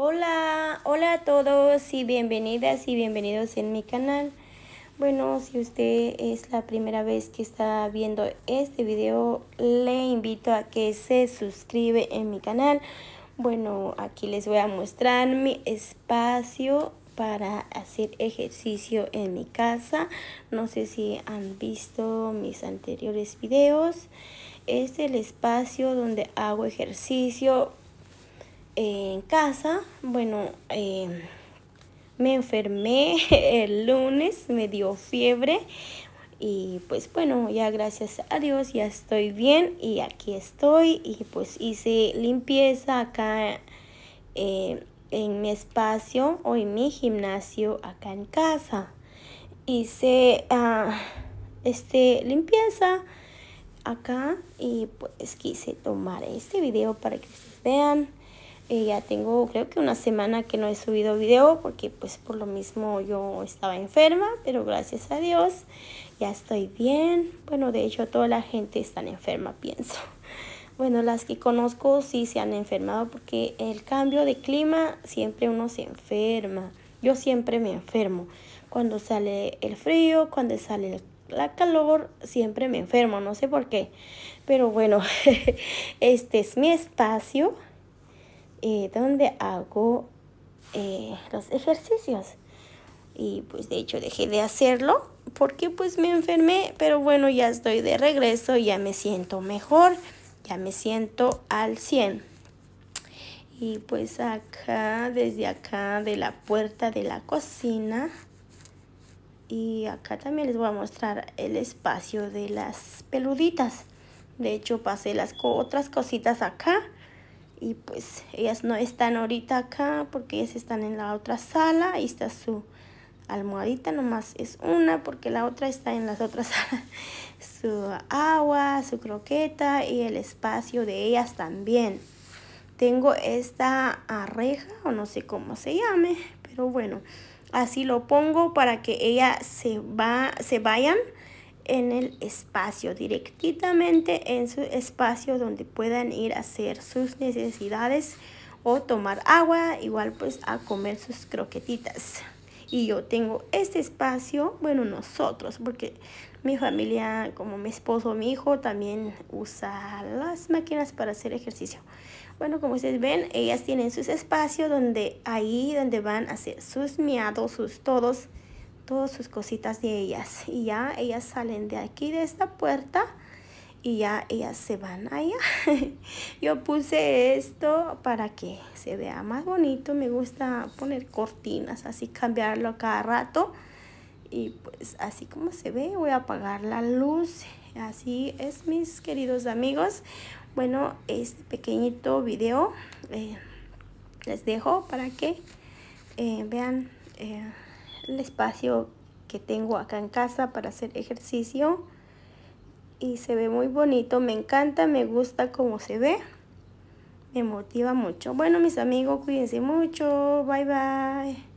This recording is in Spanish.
Hola, hola a todos y bienvenidas y bienvenidos en mi canal. Bueno, si usted es la primera vez que está viendo este video, le invito a que se suscribe en mi canal. Bueno, aquí les voy a mostrar mi espacio para hacer ejercicio en mi casa. No sé si han visto mis anteriores videos. Este es el espacio donde hago ejercicio en casa, bueno, em, me enfermé el lunes, me dio fiebre y pues bueno, ya gracias a Dios ya estoy bien y aquí estoy y pues hice limpieza acá em, en mi espacio o en mi gimnasio acá en casa. Hice ah, este limpieza acá y pues quise tomar este video para que se vean eh, ya tengo creo que una semana que no he subido video porque pues por lo mismo yo estaba enferma, pero gracias a Dios ya estoy bien. Bueno, de hecho toda la gente está enferma, pienso. Bueno, las que conozco sí se han enfermado porque el cambio de clima siempre uno se enferma. Yo siempre me enfermo. Cuando sale el frío, cuando sale la calor siempre me enfermo, no sé por qué. Pero bueno, este es mi espacio eh, donde hago eh, los ejercicios. Y pues de hecho dejé de hacerlo porque pues me enfermé, pero bueno, ya estoy de regreso, ya me siento mejor, ya me siento al 100. Y pues acá, desde acá de la puerta de la cocina. Y acá también les voy a mostrar el espacio de las peluditas. De hecho, pasé las otras cositas acá y pues ellas no están ahorita acá porque ellas están en la otra sala. Ahí está su almohadita, nomás es una porque la otra está en las otras salas. Su agua, su croqueta y el espacio de ellas también. Tengo esta arreja o no sé cómo se llame, pero bueno, así lo pongo para que ellas se, va, se vayan en el espacio, directamente en su espacio donde puedan ir a hacer sus necesidades o tomar agua, igual pues a comer sus croquetitas. Y yo tengo este espacio, bueno, nosotros, porque mi familia, como mi esposo, mi hijo, también usa las máquinas para hacer ejercicio. Bueno, como ustedes ven, ellas tienen sus espacios donde ahí donde van a hacer sus miados, sus todos todas sus cositas de ellas. Y ya ellas salen de aquí, de esta puerta, y ya ellas se van allá. Yo puse esto para que se vea más bonito. Me gusta poner cortinas, así cambiarlo cada rato. Y pues así como se ve, voy a apagar la luz. Así es, mis queridos amigos. Bueno, este pequeñito video eh, les dejo para que eh, vean... Eh, el espacio que tengo acá en casa para hacer ejercicio y se ve muy bonito, me encanta, me gusta cómo se ve, me motiva mucho. Bueno mis amigos, cuídense mucho, bye bye.